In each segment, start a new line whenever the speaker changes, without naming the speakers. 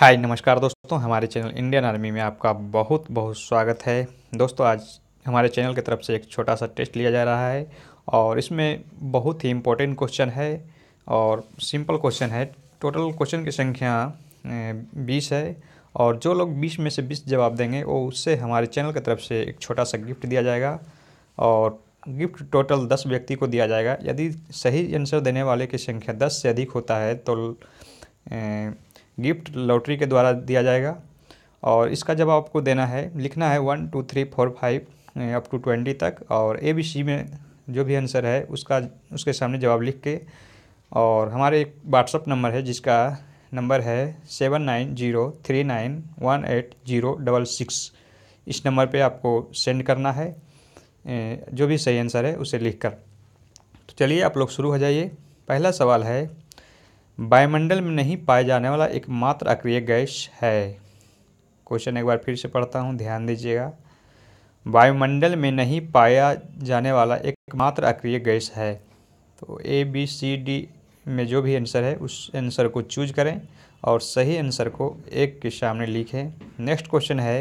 हाय नमस्कार दोस्तों हमारे चैनल इंडियन आर्मी में आपका बहुत बहुत स्वागत है दोस्तों आज हमारे चैनल की तरफ से एक छोटा सा टेस्ट लिया जा रहा है और इसमें बहुत ही इम्पोर्टेंट क्वेश्चन है और सिंपल क्वेश्चन है टोटल क्वेश्चन की संख्या बीस है और जो लोग बीस में से बीस जवाब देंगे वो उससे हमारे चैनल की तरफ से एक छोटा सा गिफ्ट दिया जाएगा और गिफ्ट टोटल दस व्यक्ति को दिया जाएगा यदि सही आंसर देने वाले की संख्या दस से अधिक होता है तो ए, गिफ्ट लॉटरी के द्वारा दिया जाएगा और इसका जवाब आपको देना है लिखना है one two three four five up to twenty तक और ए बी सी में जो भी आंसर है उसका उसके सामने जवाब लिख के और हमारे एक व्हाट्सअप नंबर है जिसका नंबर है seven nine zero three nine one eight zero double six इस नंबर पे आपको सेंड करना है जो भी सही आंसर है उसे लिख कर तो चलिए आप लोग शुरू हो जाइए पहला सवाल है वायुमंडल में नहीं पाया जाने वाला एकमात्र अक्रिय गैस है क्वेश्चन एक बार फिर से पढ़ता हूँ ध्यान दीजिएगा वायुमंडल में नहीं पाया जाने वाला एकमात्र अक्रिय गैस है तो ए बी सी डी में जो भी आंसर है उस आंसर को चूज करें और सही आंसर को एक के सामने लिखें नेक्स्ट क्वेश्चन है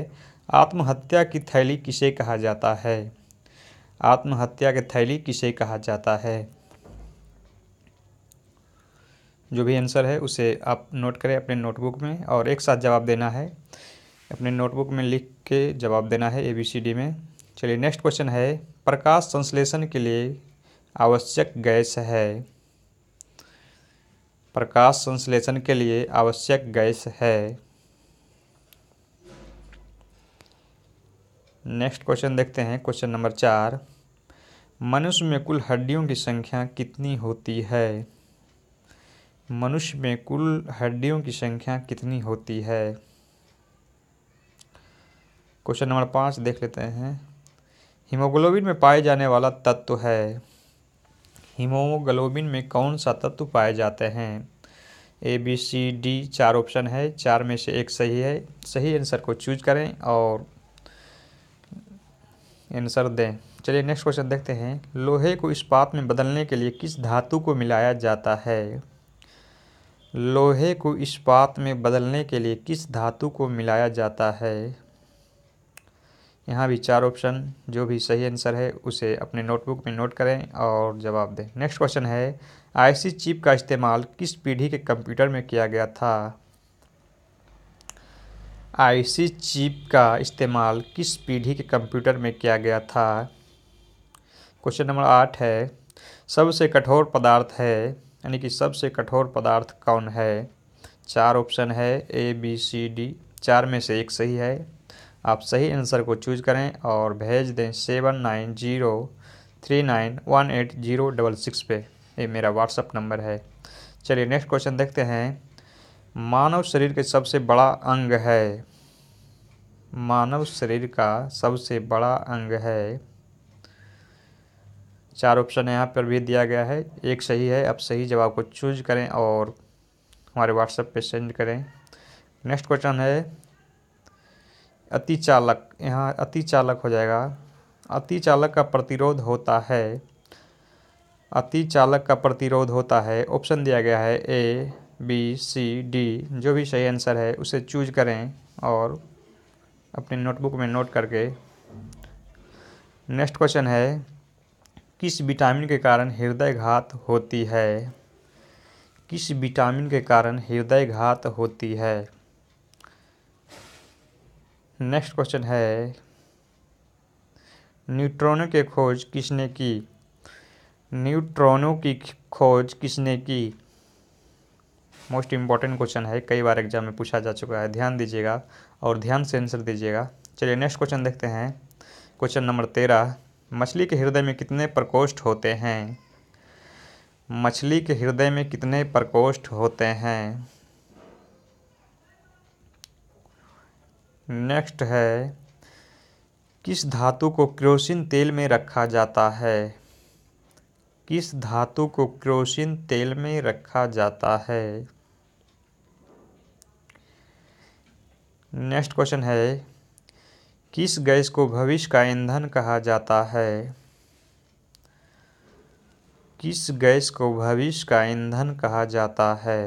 आत्महत्या की थैली किसे कहा जाता है आत्महत्या की थैली किसे कहा जाता है जो भी आंसर है उसे आप नोट करें अपने नोटबुक में और एक साथ जवाब देना है अपने नोटबुक में लिख के जवाब देना है ए बी सी डी में चलिए नेक्स्ट क्वेश्चन है प्रकाश संश्लेषण के लिए आवश्यक गैस है प्रकाश संश्लेषण के लिए आवश्यक गैस है नेक्स्ट क्वेश्चन देखते हैं क्वेश्चन नंबर चार मनुष्य में कुल हड्डियों की संख्या कितनी होती है मनुष्य में कुल हड्डियों की संख्या कितनी होती है क्वेश्चन नंबर पाँच देख लेते हैं हीमोग्लोबिन में पाए जाने वाला तत्व है हीमोग्लोबिन में कौन सा तत्व पाए जाते हैं ए बी सी डी चार ऑप्शन है चार में से एक सही है सही आंसर को चूज करें और आंसर दें चलिए नेक्स्ट क्वेश्चन देखते हैं लोहे को इस्पात में बदलने के लिए किस धातु को मिलाया जाता है लोहे को इस्पात में बदलने के लिए किस धातु को मिलाया जाता है यहाँ भी चार ऑप्शन जो भी सही आंसर है उसे अपने नोटबुक में नोट करें और जवाब दें नेक्स्ट क्वेश्चन है आईसी चिप का इस्तेमाल किस पीढ़ी के कंप्यूटर में किया गया था आईसी चिप का इस्तेमाल किस पीढ़ी के कंप्यूटर में किया गया था क्वेश्चन नंबर आठ है सबसे कठोर पदार्थ है यानी कि सबसे कठोर पदार्थ कौन है चार ऑप्शन है ए बी सी डी चार में से एक सही है आप सही आंसर को चूज करें और भेज दें seven nine zero three nine one eight zero double six पे ये मेरा व्हाट्सअप नंबर है चलिए नेक्स्ट क्वेश्चन देखते हैं मानव शरीर के सबसे बड़ा अंग है मानव शरीर का सबसे बड़ा अंग है चार ऑप्शन यहाँ पर भी दिया गया है एक सही है आप सही जवाब को चूज करें और हमारे व्हाट्सएप पे सेंड करें नेक्स्ट क्वेश्चन है अति चालक यहाँ अति चालक हो जाएगा अति चालक का प्रतिरोध होता है अति चालक का प्रतिरोध होता है ऑप्शन दिया गया है ए बी सी डी जो भी सही आंसर है उसे चूज करें और अपने नोटबुक में नोट करके नेक्स्ट क्वेश्चन है किस विटामिन के कारण हृदयघात होती है किस विटामिन के कारण हृदय घात होती है नेक्स्ट क्वेश्चन है न्यूट्रॉनों की खोज किसने की न्यूट्रॉनों की खोज किसने की मोस्ट इम्पॉर्टेंट क्वेश्चन है कई बार एग्जाम में पूछा जा चुका है ध्यान दीजिएगा और ध्यान से आंसर दीजिएगा चलिए नेक्स्ट क्वेश्चन देखते हैं क्वेश्चन नंबर तेरह मछली के हृदय में कितने प्रकोष्ठ होते हैं मछली के हृदय में कितने प्रकोष्ठ होते हैं नेक्स्ट है किस धातु को क्रोसिन तेल में रखा जाता है किस धातु को क्रोसिन तेल में रखा जाता है नेक्स्ट क्वेश्चन है किस गैस को भविष्य का ईंधन कहा जाता है किस गैस को भविष्य का ईंधन कहा जाता है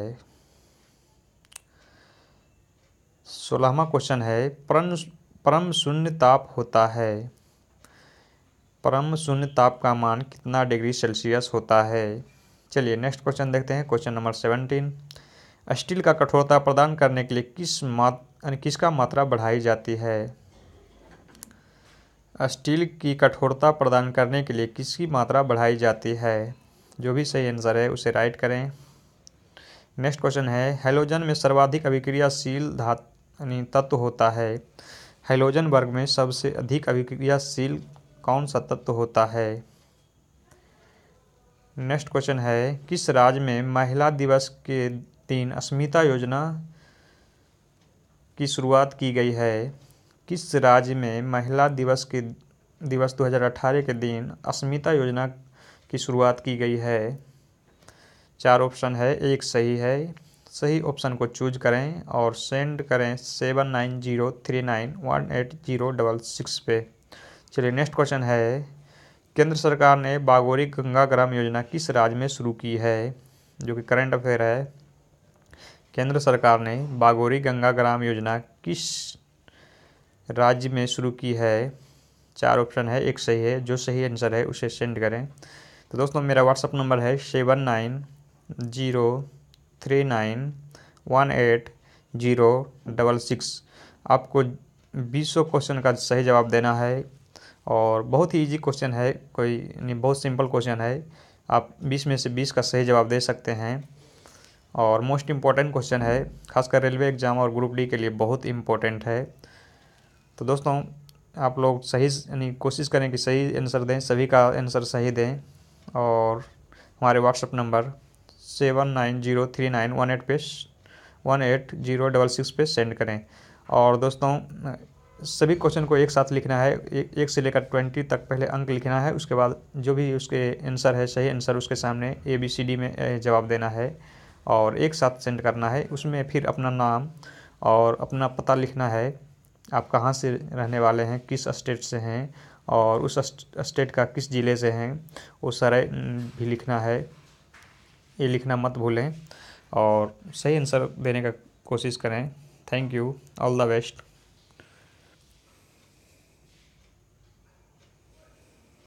सोलहवा क्वेश्चन है परम परम शून्य ताप होता है परम शून्य ताप का मान कितना डिग्री सेल्सियस होता है चलिए नेक्स्ट क्वेश्चन देखते हैं क्वेश्चन नंबर सेवनटीन स्टील का कठोरता प्रदान करने के लिए किस मात किसका मात्रा बढ़ाई जाती है स्टील की कठोरता प्रदान करने के लिए किसकी मात्रा बढ़ाई जाती है जो भी सही आंसर है उसे राइट करें नेक्स्ट क्वेश्चन है हेलोजन में सर्वाधिक अभिक्रियाशील धातु तत्व होता है हेलोजन वर्ग में सबसे अधिक अभिक्रियाशील कौन सा तत्व होता है नेक्स्ट क्वेश्चन है किस राज्य में महिला दिवस के दिन अस्मिता योजना की शुरुआत की गई है किस राज्य में महिला दिवस के दिवस दो हज़ार अठारह के दिन अस्मिता योजना की शुरुआत की गई है चार ऑप्शन है एक सही है सही ऑप्शन को चूज करें और सेंड करें seven nine zero three nine one eight zero double six पे चलिए नेक्स्ट क्वेश्चन है केंद्र सरकार ने बागोरी गंगा ग्राम योजना किस राज्य में शुरू की है जो कि करंट अफेयर है केंद्र सरकार ने बागोरी गंगा ग्राम योजना किस राज्य में शुरू की है चार ऑप्शन है एक सही है जो सही आंसर है उसे सेंड करें तो दोस्तों मेरा व्हाट्सअप नंबर है seven nine zero three nine one eight zero double six आपको बीसों क्वेश्चन का सही जवाब देना है और बहुत ही इजी क्वेश्चन है कोई नहीं बहुत सिंपल क्वेश्चन है आप बीस में से बीस का सही जवाब दे सकते हैं और मोस्ट इम्पॉर्टेंट क्वेश्चन है खासकर रेलवे एग्ज़ाम और ग्रुप डी के लिए बहुत इम्पोर्टेंट है तो दोस्तों आप लोग सही यानी कोशिश करें कि सही आंसर दें सभी का आंसर सही दें और हमारे WhatsApp number seven nine zero three nine one eight पे one eight zero double six पे सेंड करें और दोस्तों सभी क्वेश्चन को एक साथ लिखना है एक एक से लेकर ट्वेंटी तक पहले अंक लिखना है उसके बाद जो भी उसके आंसर है सही आंसर उसके सामने ए बी सी डी में जवाब देना है और एक साथ सेंड करना है उसमें फिर अपना नाम और अपना पता लिखना है आप कहाँ से रहने वाले हैं किस स्टेट से हैं और उस स्टेट का किस ज़िले से हैं वो सारा भी लिखना है ये लिखना मत भूलें और सही आंसर देने का कोशिश करें thank you all the best